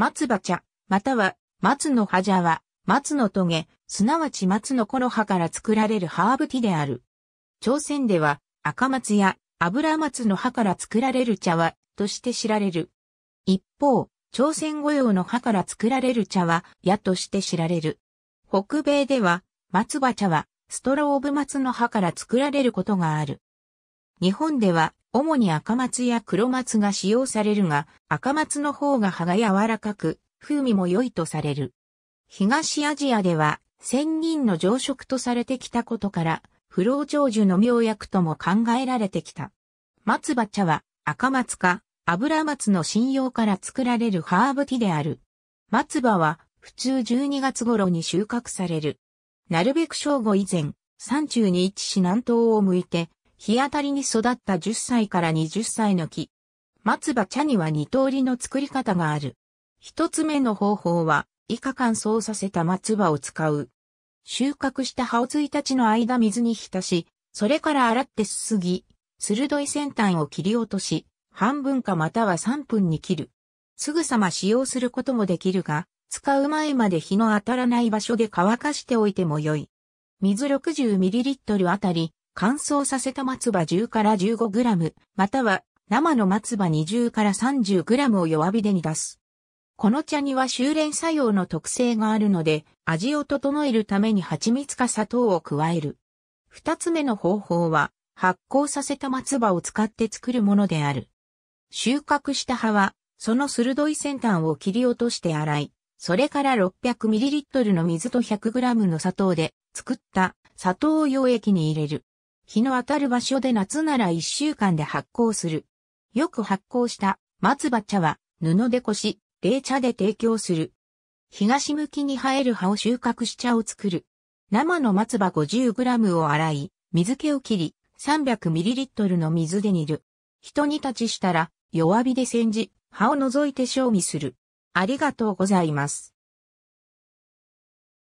松葉茶、または松の葉茶は、松の棘、すなわち松の木の葉から作られるハーブティである。朝鮮では赤松や油松の葉から作られる茶は、として知られる。一方、朝鮮御用の葉から作られる茶は、矢として知られる。北米では、松葉茶は、ストローブ松の葉から作られることがある。日本では、主に赤松や黒松が使用されるが、赤松の方が葉が柔らかく、風味も良いとされる。東アジアでは、仙人の常食とされてきたことから、不老長寿の妙薬とも考えられてきた。松葉茶は、赤松か、油松の信用から作られるハーブティである。松葉は、普通12月頃に収穫される。なるべく正午以前、山中に位置し南東を向いて、日当たりに育った10歳から20歳の木。松葉茶には二通りの作り方がある。一つ目の方法は、以下乾燥させた松葉を使う。収穫した葉を1日の間水に浸し、それから洗ってすすぎ、鋭い先端を切り落とし、半分かまたは3分に切る。すぐさま使用することもできるが、使う前まで日の当たらない場所で乾かしておいても良い。水 60ml あたり乾燥させた松葉10から 15g、または生の松葉20から 30g を弱火で煮出す。この茶には修練作用の特性があるので、味を整えるために蜂蜜か砂糖を加える。二つ目の方法は、発酵させた松葉を使って作るものである。収穫した葉は、その鋭い先端を切り落として洗い、それから 600ml の水と 100g の砂糖で作った砂糖溶液に入れる。日の当たる場所で夏なら一週間で発酵する。よく発酵した松葉茶は布でこし、冷茶で提供する。東向きに生える葉を収穫し茶を作る。生の松葉 50g を洗い、水気を切り、300ml の水で煮る。一煮立ちしたら、弱火で煎じ、葉を除いて賞味する。ありがとうございます。